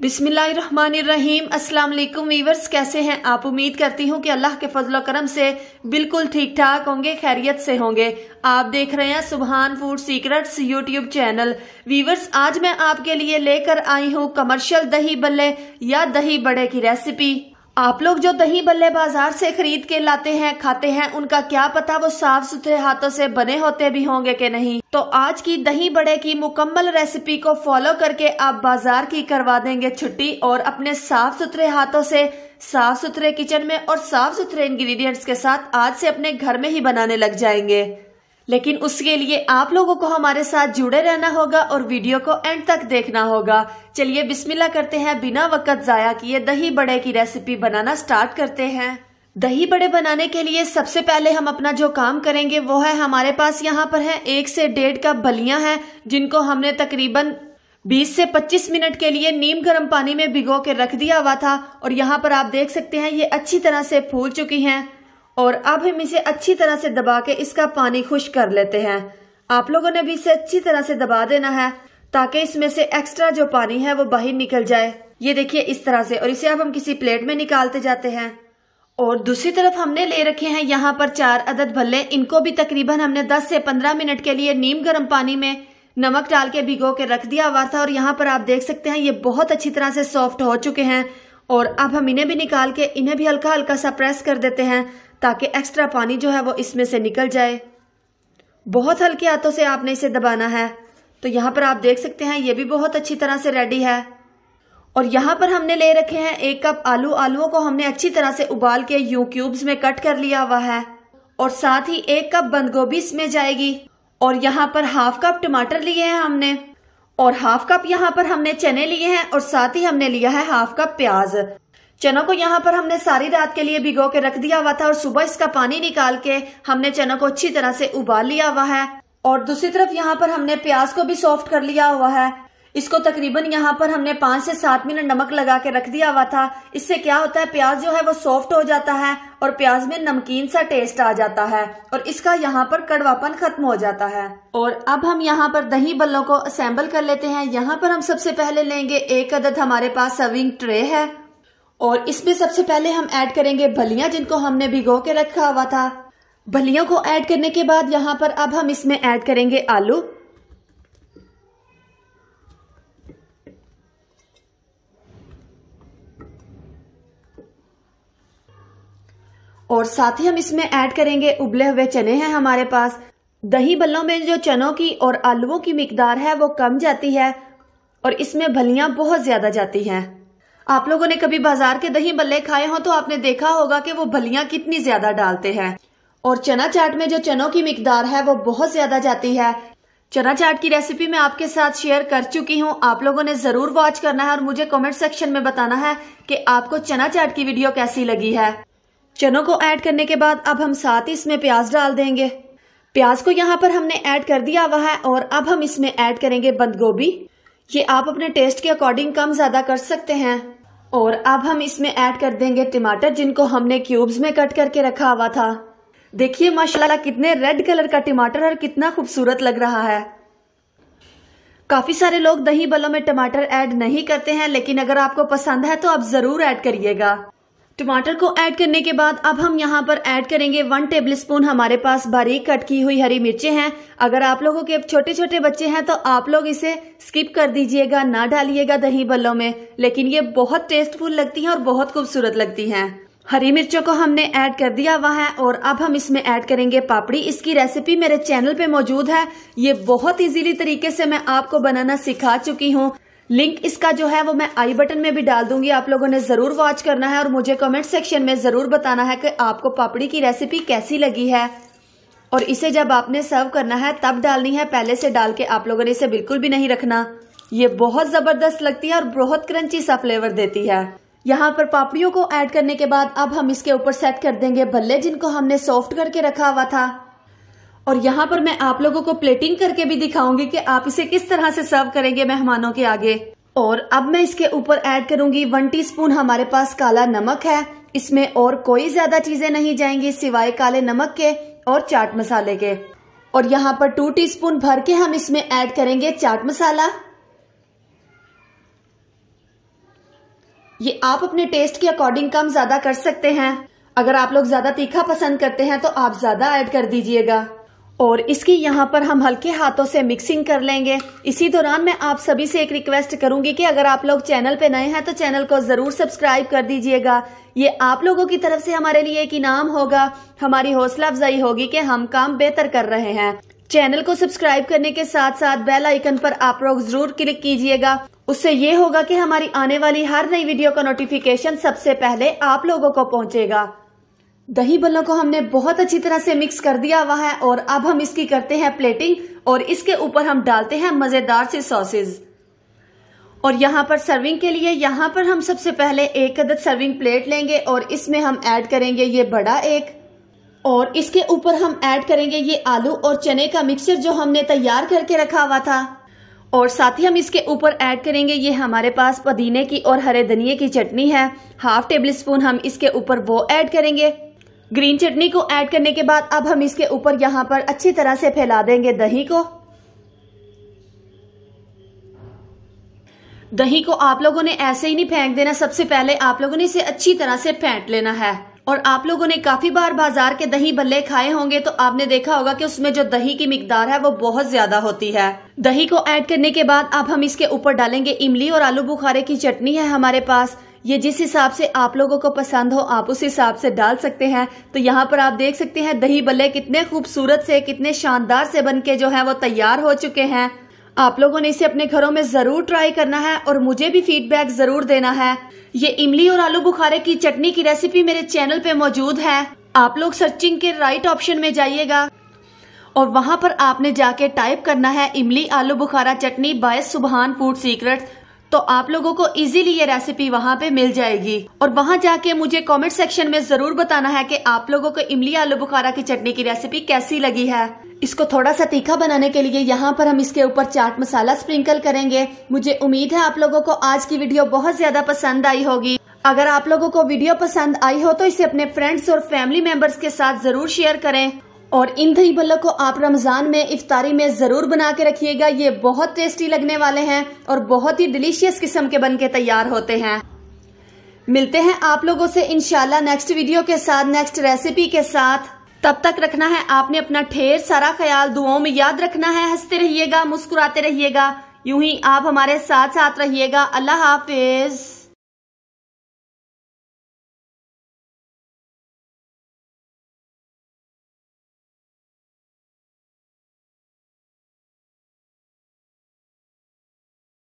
बिस्मिल्लाहिर्रहमानिर्रहीम अस्सलाम वालेकुम वीवर्स कैसे हैं आप उम्मीद करती हूँ कि अल्लाह के फजल करम से बिल्कुल ठीक ठाक होंगे खैरियत से होंगे आप देख रहे हैं Subhan food secrets YouTube channel viewers आज मैं आपके लिए लेकर आई हूँ कमर्शियल दही बल्ले या दही बड़े की रेसिपी आप लोग जो दही बल्ले बाजार से खरीद के लाते हैं खाते हैं उनका क्या पता वो साफ सुथरे हाथों से बने होते भी होंगे कि नहीं तो आज की दही बड़े की मुकम्मल रेसिपी को फॉलो करके आप बाजार की करवा देंगे छुट्टी और अपने साफ सुथरे हाथों से साफ सुथरे किचन में और साफ सुथरे इंग्रेडिएंट्स के साथ आज से अपने घर में ही बनाने लग जाएंगे लेकिन उसके लिए आप लोगों को हमारे साथ जुड़े रहना होगा और वीडियो को एंड तक देखना होगा चलिए बिस्मिल्लाह करते हैं बिना वक्त जाया किए दही बड़े की रेसिपी बनाना स्टार्ट करते हैं दही बड़े बनाने के लिए सबसे पहले हम अपना जो काम करेंगे वो है हमारे पास यहाँ पर है एक से डेढ़ कप बलिया है जिनको हमने तकरीबन 20 से 25 मिनट के लिए नीम गर्म पानी में भिगो के रख दिया हुआ था और यहाँ पर आप देख सकते हैं ये अच्छी तरह से फूल चुकी हैं और अब हम इसे अच्छी तरह से दबा के इसका पानी खुश कर लेते हैं आप लोगों ने भी इसे अच्छी तरह से दबा देना है ताकि इसमें से एक्स्ट्रा जो पानी है वो बाहर निकल जाए ये देखिए इस तरह से और इसे अब हम किसी प्लेट में निकालते जाते हैं और दूसरी तरफ हमने ले रखे हैं यहाँ पर चार अदद भल्ले इनको भी तकरीबन हमने 10 से 15 मिनट के लिए नीम गर्म पानी में नमक डाल के भिगो के रख दिया हुआ था और यहाँ पर आप देख सकते हैं ये बहुत अच्छी तरह से सॉफ्ट हो चुके हैं और अब हम इन्हें भी निकाल के इन्हें भी हल्का हल्का सा प्रेस कर देते हैं ताकि एक्स्ट्रा पानी जो है वो इसमें से निकल जाए बहुत हल्के हाथों से आपने इसे दबाना है तो यहाँ पर आप देख सकते हैं ये भी बहुत अच्छी तरह से रेडी है और यहाँ पर हमने ले रखे हैं एक कप आलू आलुओं को हमने अच्छी तरह से उबाल के यू क्यूब्स में कट कर लिया हुआ है और साथ ही एक कप बंद गोभी इसमें जाएगी और यहाँ पर हाफ कप टमाटर लिए हैं हमने और हाफ कप यहाँ पर हमने चने लिए हैं और साथ ही हमने लिया है हाफ कप प्याज चनों को यहाँ पर हमने सारी रात के लिए भिगो के रख दिया हुआ था और सुबह इसका पानी निकाल के हमने चनों को अच्छी तरह से उबाल लिया हुआ है और दूसरी तरफ यहाँ पर हमने प्याज को भी सॉफ्ट कर लिया हुआ है इसको तकरीबन यहाँ पर हमने पाँच से सात मिनट नमक लगा के रख दिया हुआ था इससे क्या होता है प्याज जो है वो सॉफ्ट हो जाता है और प्याज में नमकीन सा टेस्ट आ जाता है और इसका यहाँ पर कड़वापन खत्म हो जाता है और अब हम यहाँ पर दही बल्लों को असेंबल कर लेते हैं यहाँ पर हम सबसे पहले लेंगे एक अदद हमारे पास सर्विंग ट्रे है और इसमें सबसे पहले हम ऐड करेंगे भलिया जिनको हमने भिगो के रखा हुआ था भलियों को ऐड करने के बाद यहाँ पर अब हम इसमें ऐड करेंगे आलू और साथ ही हम इसमें ऐड करेंगे उबले हुए चने हैं हमारे पास दही बल्लों में जो चनों की और आलुओं की मकदार है वो कम जाती है और इसमें भलियां बहुत ज़्यादा जाती हैं आप लोगों ने कभी बाजार के दही बल्ले खाए हों तो आपने देखा होगा कि वो भलियां कितनी ज़्यादा डालते हैं और चना चाट में जो चनों की मकदार है वो बहुत ज़्यादा जाती है चना चाट की रेसिपी मैं आपके साथ शेयर कर चुकी हूँ आप लोगों ने ज़रूर वॉच करना है और मुझे कॉमेंट सेक्शन में बताना है कि आपको चना चाट की वीडियो कैसी लगी है चनों को ऐड करने के बाद अब हम साथ ही इसमें प्याज डाल देंगे प्याज को यहाँ पर हमने ऐड कर दिया हुआ है और अब हम इसमें ऐड करेंगे बंद गोभी ये आप अपने टेस्ट के अकॉर्डिंग कम ज्यादा कर सकते हैं और अब हम इसमें ऐड कर देंगे टमाटर जिनको हमने क्यूब्स में कट करके रखा हुआ था देखिए माशाल्लाह कितने रेड कलर का टमाटर और कितना खूबसूरत लग रहा है काफी सारे लोग दही बलों में टमाटर ऐड नहीं करते हैं लेकिन अगर आपको पसंद है तो आप जरूर ऐड करिएगा टमाटर को ऐड करने के बाद अब हम यहाँ पर ऐड करेंगे वन टेबलस्पून हमारे पास बारीक कट की हुई हरी मिर्चें हैं अगर आप लोगों के छोटे छोटे बच्चे हैं तो आप लोग इसे स्किप कर दीजिएगा ना डालिएगा दही बल्लों में लेकिन ये बहुत टेस्टफुल लगती हैं और बहुत खूबसूरत लगती हैं हरी मिर्चों को हमने ऐड कर दिया हुआ है और अब हम इसमें ऐड करेंगे पापड़ी इसकी रेसिपी मेरे चैनल पे मौजूद है ये बहुत इजीली तरीके से मैं आपको बनाना सिखा चुकी हूँ लिंक इसका जो है वो मैं आई बटन में भी डाल दूंगी आप लोगों ने जरूर वॉच करना है और मुझे कमेंट सेक्शन में जरूर बताना है कि आपको पापड़ी की रेसिपी कैसी लगी है और इसे जब आपने सर्व करना है तब डालनी है पहले से डाल के आप लोगों ने इसे बिल्कुल भी नहीं रखना ये बहुत जबरदस्त लगती है और बहुत क्रंची सा फ्लेवर देती है यहाँ पर पापड़ियों को ऐड करने के बाद अब हम इसके ऊपर सेट कर देंगे भल्ले जिनको हमने सॉफ्ट करके रखा हुआ था और यहाँ पर मैं आप लोगों को प्लेटिंग करके भी दिखाऊंगी कि आप इसे किस तरह से सर्व करेंगे मेहमानों के आगे और अब मैं इसके ऊपर ऐड करूंगी वन टीस्पून हमारे पास काला नमक है इसमें और कोई ज्यादा चीजें नहीं जाएंगी सिवाय काले नमक के और चाट मसाले के और यहाँ पर टू स्पून भर के हम इसमें ऐड करेंगे चाट मसाला ये आप अपने टेस्ट के अकॉर्डिंग कम ज्यादा कर सकते हैं अगर आप लोग ज्यादा तीखा पसंद करते हैं तो आप ज्यादा ऐड कर दीजिएगा और इसकी यहाँ पर हम हल्के हाथों से मिक्सिंग कर लेंगे इसी दौरान मैं आप सभी से एक रिक्वेस्ट करूंगी कि अगर आप लोग चैनल पे नए हैं तो चैनल को जरूर सब्सक्राइब कर दीजिएगा ये आप लोगों की तरफ से हमारे लिए एक इनाम होगा हमारी हौसला अफजाई होगी कि हम काम बेहतर कर रहे हैं चैनल को सब्सक्राइब करने के साथ साथ बेल आइकन पर आप लोग जरूर क्लिक कीजिएगा उससे ये होगा कि हमारी आने वाली हर नई वीडियो का नोटिफिकेशन सबसे पहले आप लोगों को पहुंचेगा दही बल्लों को हमने बहुत अच्छी तरह से मिक्स कर दिया हुआ है और अब हम इसकी करते हैं प्लेटिंग और इसके ऊपर हम डालते हैं मजेदार से सॉसेज और यहाँ पर सर्विंग के लिए यहाँ पर हम सबसे पहले एक अदद सर्विंग प्लेट लेंगे और इसमें हम ऐड करेंगे ये बड़ा एक और इसके ऊपर हम ऐड करेंगे ये आलू और चने का मिक्सचर जो हमने तैयार करके रखा हुआ था और साथ ही हम इसके ऊपर ऐड करेंगे ये हमारे पास पुदीने की और हरे धनिए की चटनी है हाफ टेबल स्पून हम इसके ऊपर वो ऐड करेंगे ग्रीन चटनी को ऐड करने के बाद अब हम इसके ऊपर यहाँ पर अच्छी तरह से फैला देंगे दही को दही को आप लोगों ने ऐसे ही नहीं फेंक देना सबसे पहले आप लोगों ने इसे अच्छी तरह से फेंट लेना है और आप लोगों ने काफी बार बाजार के दही बल्ले खाए होंगे तो आपने देखा होगा कि उसमें जो दही की मिकदार है वो बहुत ज्यादा होती है दही को ऐड करने के बाद अब हम इसके ऊपर डालेंगे इमली और आलू बुखारे की चटनी है हमारे पास ये जिस हिसाब से आप लोगों को पसंद हो आप उस हिसाब से डाल सकते हैं तो यहाँ पर आप देख सकते हैं दही बल्ले कितने खूबसूरत से कितने शानदार से बन के जो है वो तैयार हो चुके हैं आप लोगों ने इसे अपने घरों में जरूर ट्राई करना है और मुझे भी फीडबैक जरूर देना है ये इमली और आलू बुखारे की चटनी की रेसिपी मेरे चैनल पे मौजूद है आप लोग सर्चिंग के राइट ऑप्शन में जाइएगा और वहां पर आपने जाके टाइप करना है इमली आलू बुखारा chutney by Subhan food secret तो आप लोगों को इजीली ये रेसिपी वहाँ पे मिल जाएगी और वहाँ जाके मुझे कमेंट सेक्शन में जरूर बताना है कि आप लोगों को इमली आलू बुखारा की चटनी की रेसिपी कैसी लगी है इसको थोड़ा सा तीखा बनाने के लिए यहाँ पर हम इसके ऊपर चाट मसाला स्प्रिंकल करेंगे मुझे उम्मीद है आप लोगों को आज की वीडियो बहुत ज्यादा पसंद आई होगी अगर आप लोगों को वीडियो पसंद आई हो तो इसे अपने फ्रेंड्स और फैमिली मेंबर्स के साथ जरूर शेयर करें और इन दही भल्लों को आप रमज़ान में इफ्तारी में ज़रूर बना के रखिएगा ये बहुत टेस्टी लगने वाले हैं और बहुत ही डिलीशियस किस्म के बन के तैयार होते हैं मिलते हैं आप लोगों से इनशाला नेक्स्ट वीडियो के साथ नेक्स्ट रेसिपी के साथ तब तक रखना है आपने अपना ढेर सारा ख्याल दुआओं में याद रखना है हंसते रहिएगा मुस्कुराते रहिएगा यूं ही आप हमारे साथ साथ रहिएगा अल्लाह हाफिज़